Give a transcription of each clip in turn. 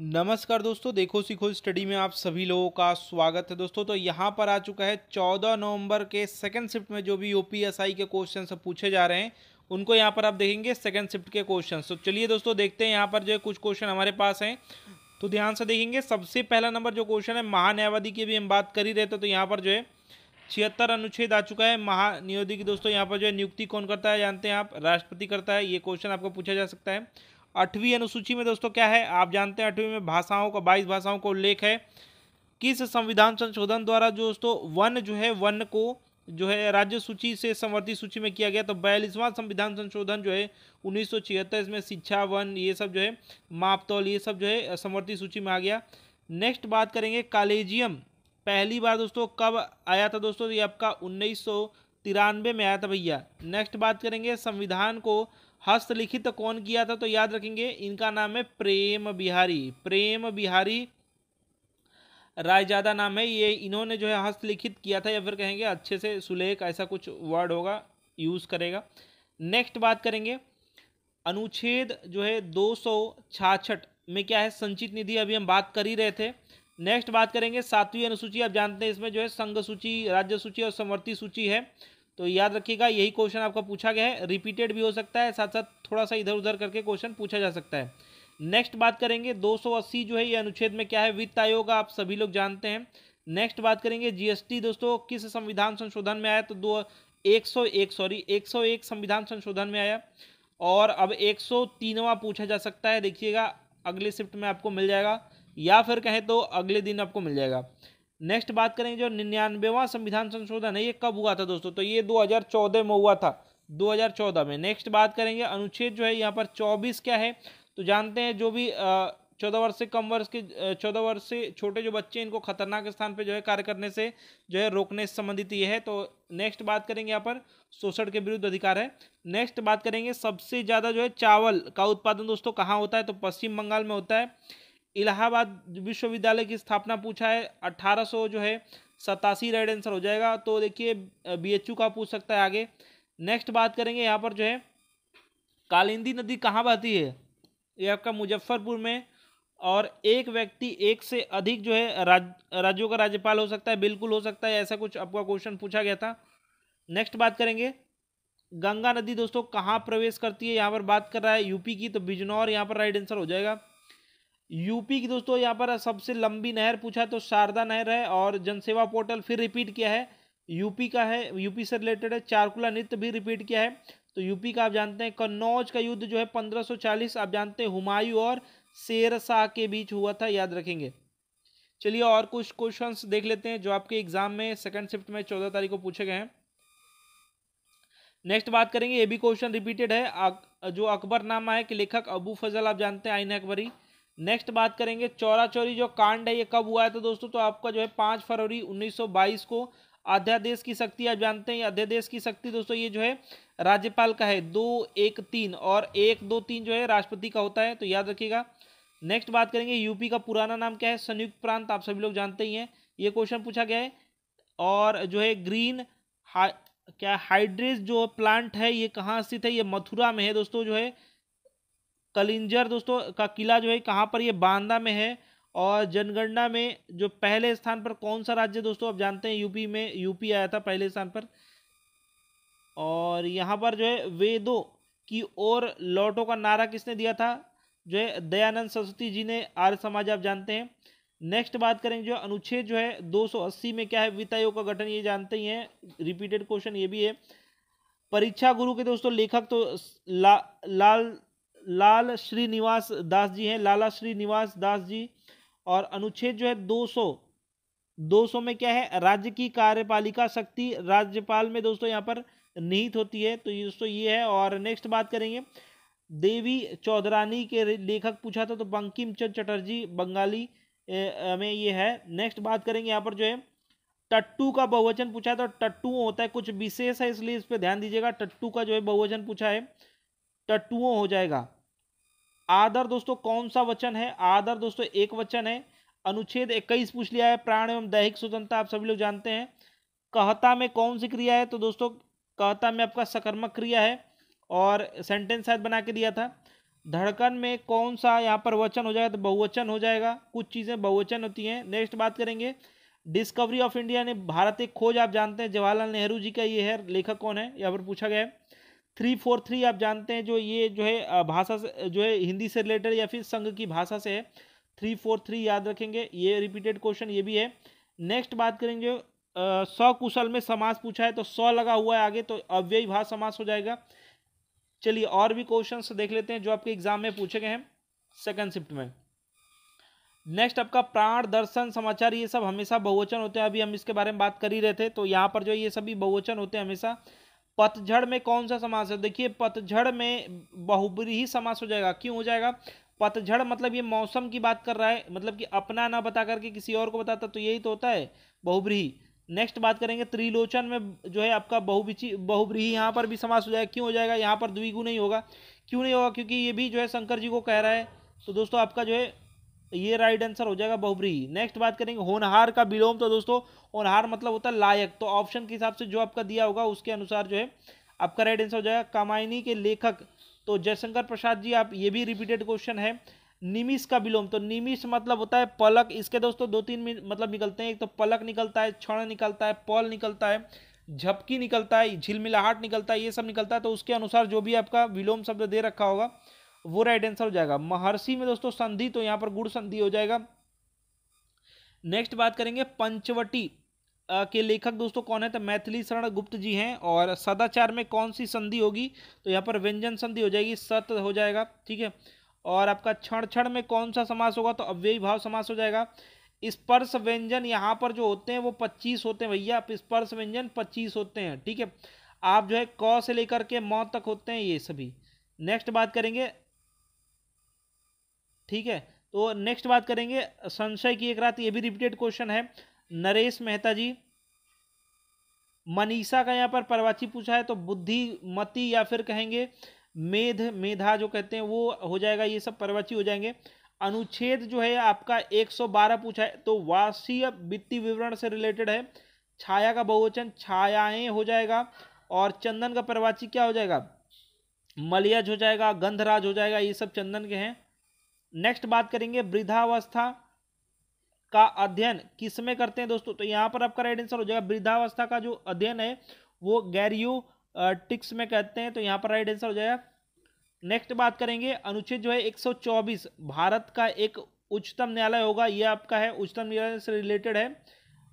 नमस्कार दोस्तों देखो सीखो स्टडी में आप सभी लोगों का स्वागत है दोस्तों तो यहाँ पर आ चुका है 14 नवंबर के सेकंड शिफ्ट में जो भी यूपीएसआई के क्वेश्चन पूछे जा रहे हैं उनको यहाँ पर आप देखेंगे सेकंड शिफ्ट के क्वेश्चन तो चलिए दोस्तों देखते हैं यहाँ पर जो कुछ क्वेश्चन हमारे पास हैं तो ध्यान से देखेंगे सबसे पहला नंबर जो क्वेश्चन है महान्यायवादी की भी हम बात कर ही रहे थे तो यहाँ पर जो है छिहत्तर अनुच्छेद आ चुका है महानियोदी की दोस्तों यहाँ पर जो है नियुक्ति कौन करता है जानते हैं आप राष्ट्रपति करता है ये क्वेश्चन आपको पूछा जा सकता है अठवीं अनुसूची में दोस्तों क्या है आप जानते हैं अठवीं में भाषाओं का बाईस भाषाओं का उल्लेख है किस संविधान संशोधन द्वारा जो दोस्तों वन जो है वन को जो है राज्य सूची से संवर्ती सूची में किया गया तो बयालीसवां संविधान संशोधन जो है उन्नीस सौ छिहत्तर इसमें शिक्षा वन ये सब जो है मापतौल ये सब जो है संवर्धित सूची में आ गया नेक्स्ट बात करेंगे कॉलेजियम पहली बार दोस्तों कब आया था दोस्तों ये आपका उन्नीस में आया था भैया नेक्स्ट बात करेंगे संविधान को हस्तलिखित तो कौन किया था तो याद रखेंगे इनका नाम है प्रेम बिहारी प्रेम बिहारी रायजादा नाम है ये इन्होंने जो है हस्तलिखित किया था या फिर कहेंगे अच्छे से सुलेख ऐसा कुछ वर्ड होगा यूज़ करेगा नेक्स्ट बात करेंगे अनुच्छेद जो है दो में क्या है संचित निधि अभी हम बात कर ही रहे थे नेक्स्ट बात करेंगे सातवीं अनुसूची आप जानते हैं इसमें जो है संघ सूची राज्य सूची और समवर्ती सूची है तो याद रखिएगा यही क्वेश्चन आपका पूछा गया है रिपीटेड भी हो सकता है साथ साथ थोड़ा सा इधर उधर करके क्वेश्चन पूछा जा सकता है नेक्स्ट बात करेंगे 280 जो है ये अनुच्छेद में क्या है वित्त आयोग आप सभी लोग जानते हैं नेक्स्ट बात करेंगे जीएसटी दोस्तों किस संविधान संशोधन में आया तो दो एक सौ एक सॉरी एक सौ एक संविधान संशोधन में आया और अब एक सौ तीनवा पूछा जा सकता है देखिएगा अगले शिफ्ट में आपको मिल जाएगा या फिर कहें तो अगले दिन आपको मिल जाएगा नेक्स्ट बात करेंगे जो निन्यानवेवा संविधान संशोधन है ये कब हुआ था दोस्तों तो ये 2014 में हुआ था 2014 में नेक्स्ट बात करेंगे अनुच्छेद जो है यहाँ पर 24 क्या है तो जानते हैं जो भी चौदह वर्ष से कम वर्ष के चौदह वर्ष से छोटे जो बच्चे इनको खतरनाक स्थान पे जो है कार्य करने से जो है रोकने से संबंधित ये है तो नेक्स्ट बात करेंगे यहाँ पर शोषण के विरुद्ध अधिकार है नेक्स्ट बात करेंगे सबसे ज़्यादा जो है चावल का उत्पादन दोस्तों कहाँ होता है तो पश्चिम बंगाल में होता है इलाहाबाद विश्वविद्यालय की स्थापना पूछा है अट्ठारह जो है सतासी राइट आंसर हो जाएगा तो देखिए बीएचयू का पूछ सकता है आगे नेक्स्ट बात करेंगे यहाँ पर जो है कालिंदी नदी कहाँ बहती है ये आपका मुजफ्फरपुर में और एक व्यक्ति एक से अधिक जो है राज राज्यों का राज्यपाल हो सकता है बिल्कुल हो सकता है ऐसा कुछ आपका क्वेश्चन पूछा गया था नेक्स्ट बात करेंगे गंगा नदी दोस्तों कहाँ प्रवेश करती है यहाँ पर बात कर रहा है यूपी की तो बिजनौर यहाँ पर राइट आंसर हो जाएगा यूपी की दोस्तों यहाँ पर सबसे लंबी नहर पूछा तो शारदा नहर है और जनसेवा पोर्टल फिर रिपीट किया है यूपी का है यूपी से रिलेटेड है चारकुला नृत्य भी रिपीट किया है तो यूपी का आप जानते हैं कन्नौज का युद्ध जो है 1540 आप जानते हैं हुमायूं और शेर शाह के बीच हुआ था याद रखेंगे चलिए और कुछ क्वेश्चंस देख लेते हैं जो आपके एग्जाम में सेकंड शिफ्ट में चौदह तारीख को पूछे गए हैं नेक्स्ट बात करेंगे ये भी क्वेश्चन रिपीटेड है जो अकबर नामा है कि लेखक अबू फजल आप जानते हैं आइन अकबरी नेक्स्ट बात करेंगे चौरा चौरी जो कांड है ये कब हुआ है तो दोस्तों तो आपका जो है पाँच फरवरी 1922 को अध्यादेश की शक्ति आप जानते हैं अध्यादेश की शक्ति दोस्तों ये जो है राज्यपाल का है दो एक तीन और एक दो तीन जो है राष्ट्रपति का होता है तो याद रखिएगा नेक्स्ट बात करेंगे यूपी का पुराना नाम क्या है संयुक्त प्रांत आप सभी लोग जानते ही हैं ये क्वेश्चन पूछा गया है और जो है ग्रीन हा, क्या हाइड्रेज जो प्लांट है ये कहाँ स्थित है ये मथुरा में है दोस्तों जो है कलिंजर दोस्तों का किला जो है कहाँ पर ये बांदा में है और जनगणना में जो पहले स्थान पर कौन सा राज्य दोस्तों आप जानते हैं यूपी में यूपी आया था पहले स्थान पर और यहाँ पर जो है वेदों की ओर लौटों का नारा किसने दिया था जो है दयानंद सरस्वती जी ने आर्य समाज आप जानते हैं नेक्स्ट बात करेंगे जो अनुच्छेद जो है 280 में क्या है वित्त आयोग का गठन ये जानते ही हैं रिपीटेड क्वेश्चन ये भी है परीक्षा गुरु के दोस्तों लेखक तो ला, लाल लाल श्रीनिवास दास जी हैं लाला श्रीनिवास दास जी और अनुच्छेद जो है 200 200 में क्या है राज्य की कार्यपालिका शक्ति राज्यपाल में दोस्तों यहाँ पर निहित होती है तो दोस्तों ये है और नेक्स्ट बात करेंगे देवी चौधरानी के लेखक पूछा था तो बंकिम चंद चटर्जी बंगाली में ये है नेक्स्ट बात करेंगे यहाँ पर जो है टट्टू का बहुवचन पूछा है तो टट्टुओं होता है कुछ विशेष है इसलिए इस पर ध्यान दीजिएगा टट्टू का जो है बहुवचन पूछा है टट्टुओं हो जाएगा आदर दोस्तों कौन सा वचन है आदर दोस्तों एक वचन है अनुच्छेद इक्कीस पूछ लिया है प्राण एवं दैहिक स्वतंत्रता आप सभी लोग जानते हैं कहता में कौन सी क्रिया है तो दोस्तों कहता में आपका सकर्मक क्रिया है और सेंटेंस शायद बना के दिया था धड़कन में कौन सा यहाँ पर वचन हो जाएगा तो बहुवचन हो जाएगा कुछ चीज़ें बहुवचन होती हैं नेक्स्ट बात करेंगे डिस्कवरी ऑफ इंडिया ने भारत एक खोज आप जानते हैं जवाहरलाल नेहरू जी का ये है लेखक कौन है यहाँ पर पूछा गया है थ्री फोर थ्री आप जानते हैं जो ये जो है भाषा से जो है हिंदी से रिलेटेड या फिर संघ की भाषा से है थ्री फोर थ्री याद रखेंगे ये रिपीटेड क्वेश्चन ये भी है नेक्स्ट बात करेंगे सौ कुशल में समास पूछा है तो सौ लगा हुआ है आगे तो अव्ययी भाष समास हो जाएगा चलिए और भी क्वेश्चन देख लेते हैं जो आपके एग्जाम में पूछे गए हैं सेकंड शिफ्ट में नेक्स्ट आपका प्राण दर्शन समाचार ये सब हमेशा बहुवचन होते हैं अभी हम इसके बारे में बात कर ही रहे थे तो यहाँ पर जो ये सभी बहुवचन होते हैं हमेशा पतझड़ में कौन सा समास है देखिए पतझड़ में बहुब्री ही समास हो जाएगा क्यों हो जाएगा पतझड़ मतलब ये मौसम की बात कर रहा है मतलब कि अपना ना बता करके किसी और को बताता तो यही तो होता है बहुब्रीही नेक्स्ट बात करेंगे त्रिलोचन में जो है आपका बहुविची बहुब्रीही यहाँ पर भी समास हो जाएगा क्यों हो जाएगा यहाँ पर द्विगु नहीं होगा क्यों नहीं होगा क्योंकि ये भी जो है शंकर जी को कह रहा है तो दोस्तों आपका जो है ये राइट आंसर हो जाएगा बहुबरी नेक्स्ट बात करेंगे होनहार का विलोम तो दोस्तों होनहार मतलब होता है लायक तो ऑप्शन के हिसाब से जो आपका दिया होगा उसके अनुसार जो है आपका राइट आंसर हो जाएगा कामायनी के लेखक तो जयशंकर प्रसाद जी आप ये भी रिपीटेड क्वेश्चन है निमिष का विलोम तो निमिष मतलब होता है पलक इसके दोस्तों दो तीन मतलब निकलते हैं एक तो पलक निकलता है क्षण निकलता है पल निकलता है झपकी निकलता है झिलमिलाहट निकलता है ये सब निकलता है तो उसके अनुसार जो भी आपका विलोम शब्द दे रखा होगा वो राइट आंसर हो जाएगा महर्षि में दोस्तों संधि तो यहाँ पर गुड़ संधि हो जाएगा नेक्स्ट बात करेंगे पंचवटी के लेखक दोस्तों कौन है तो मैथिली शरण गुप्त जी हैं और सदाचार में कौन सी संधि होगी तो यहाँ पर व्यंजन संधि हो जाएगी सत हो जाएगा ठीक है और आपका क्षण क्षण में कौन सा समास होगा तो अव्ययी भाव समास हो जाएगा स्पर्श व्यंजन यहाँ पर जो होते हैं वो पच्चीस होते हैं भैया आप स्पर्श व्यंजन पच्चीस होते हैं ठीक है आप जो है क से लेकर के मौत तक होते हैं ये सभी नेक्स्ट बात करेंगे ठीक है तो नेक्स्ट बात करेंगे संशय की एक रात ये भी रिपीटेड क्वेश्चन है नरेश मेहता जी मनीषा का यहाँ पर प्रवाची पूछा है तो बुद्धिमती या फिर कहेंगे मेध मेधा जो कहते हैं वो हो जाएगा ये सब प्रवाची हो जाएंगे अनुच्छेद जो है आपका 112 पूछा है तो वासीय वित्तीय विवरण से रिलेटेड है छाया का बहुवचन छायाएं हो जाएगा और चंदन का प्रवाची क्या हो जाएगा मलयज हो जाएगा गंधराज हो जाएगा ये सब चंदन के हैं नेक्स्ट बात करेंगे वृद्धावस्था का अध्ययन किसमें करते हैं दोस्तों तो यहां पर आपका राइट आंसर हो जाएगा वृद्धावस्था का जो अध्ययन है वो गैरियो टिक्स में कहते हैं तो यहाँ पर राइट आंसर हो जाएगा नेक्स्ट बात करेंगे अनुच्छेद जो है 124 भारत का एक उच्चतम न्यायालय होगा ये आपका है उच्चतम न्यायालय से रिलेटेड है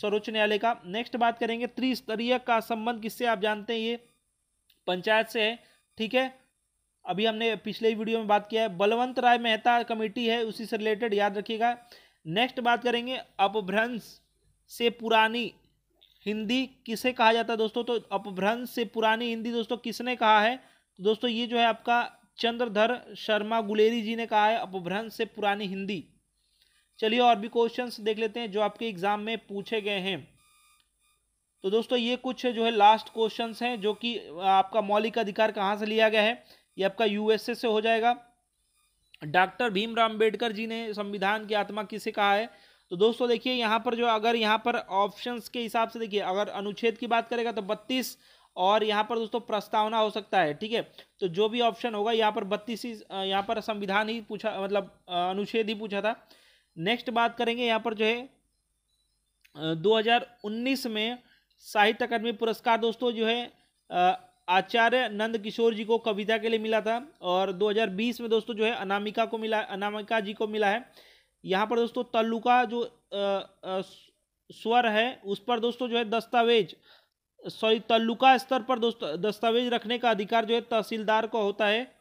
सर्वोच्च न्यायालय का नेक्स्ट बात करेंगे त्रिस्तरीय का संबंध किससे आप जानते हैं ये पंचायत से है ठीक है अभी हमने पिछले वीडियो में बात किया है बलवंत राय मेहता कमेटी है उसी से रिलेटेड याद रखिएगा नेक्स्ट बात करेंगे अपभ्रंश से पुरानी हिंदी किसे कहा जाता है दोस्तों तो अपभ्रंश से पुरानी हिंदी दोस्तों किसने कहा है तो दोस्तों ये जो है आपका चंद्रधर शर्मा गुलेरी जी ने कहा है अपभ्रंश से पुरानी हिंदी चलिए और भी क्वेश्चंस देख लेते हैं जो आपके एग्ज़ाम में पूछे गए हैं तो दोस्तों ये कुछ जो है लास्ट क्वेश्चंस हैं जो कि आपका मौलिक अधिकार कहाँ से लिया गया है ये आपका यूएसए से हो जाएगा डॉक्टर भीमराव अम्बेडकर जी ने संविधान की आत्मा किसे कहा है तो दोस्तों देखिए यहाँ पर जो अगर यहाँ पर ऑप्शंस के हिसाब से देखिए अगर अनुच्छेद की बात करेगा तो बत्तीस और यहाँ पर दोस्तों प्रस्तावना हो सकता है ठीक है तो जो भी ऑप्शन होगा यहाँ पर बत्तीस ही यहाँ पर संविधान ही पूछा मतलब अनुच्छेद ही पूछा था नेक्स्ट बात करेंगे यहाँ पर जो है 2019 में साहित्य अकादमी पुरस्कार दोस्तों जो है आचार्य नंद किशोर जी को कविता के लिए मिला था और 2020 में दोस्तों जो है अनामिका को मिला अनामिका जी को मिला है यहाँ पर दोस्तों तल्लुका जो आ, आ, स्वर है उस पर दोस्तों जो है दस्तावेज सॉरी तल्लुका स्तर पर दोस्तों दस्तावेज रखने का अधिकार जो है तहसीलदार को होता है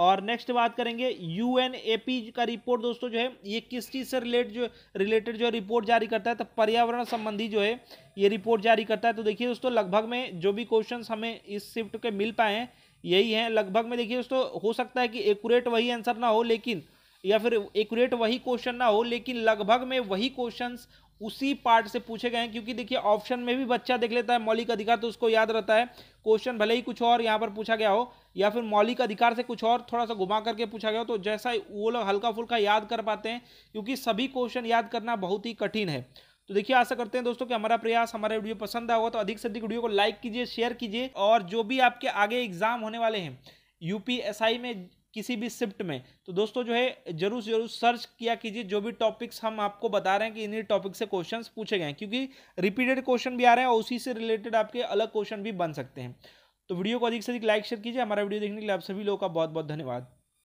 और नेक्स्ट बात करेंगे यू एन ए पी का रिपोर्ट दोस्तों जो है ये किस चीज़ से रिलेट जो रिलेटेड जो रिपोर्ट जारी करता है तो पर्यावरण संबंधी जो है ये रिपोर्ट जारी करता है तो देखिए दोस्तों लगभग में जो भी क्वेश्चंस हमें इस शिफ्ट के मिल पाए हैं यही हैं लगभग में देखिए दोस्तों हो सकता है कि एकूरेट वही आंसर ना हो लेकिन या फिर एकूरेट वही क्वेश्चन ना हो लेकिन लगभग में वही क्वेश्चंस उसी पार्ट से पूछे गए हैं क्योंकि देखिए ऑप्शन में भी बच्चा देख लेता है मौलिक अधिकार तो उसको याद रहता है क्वेश्चन भले ही कुछ और यहाँ पर पूछा गया हो या फिर मौलिक अधिकार से कुछ और थोड़ा सा घुमा करके पूछा गया हो तो जैसा वो लोग हल्का फुल्का याद कर पाते हैं क्योंकि सभी क्वेश्चन याद करना बहुत ही कठिन है तो देखिए आशा करते हैं दोस्तों कि हमारा प्रयास हमारा वीडियो पसंद आया होगा तो अधिक से अधिक वीडियो को लाइक कीजिए शेयर कीजिए और जो भी आपके आगे एग्जाम होने वाले हैं यूपीएसआई में किसी भी शिफ्ट में तो दोस्तों जो है जरूर जरूर सर्च किया कीजिए जो भी टॉपिक्स हम आपको बता रहे हैं कि इन्हीं टॉपिक से क्वेश्चंस पूछे गए हैं क्योंकि रिपीटेड क्वेश्चन भी आ रहे हैं और उसी से रिलेटेड आपके अलग क्वेश्चन भी बन सकते हैं तो वीडियो को अधिक से अधिक लाइक शेयर कीजिए हमारा वीडियो देखने के लिए आप सभी लोगों का बहुत बहुत धन्यवाद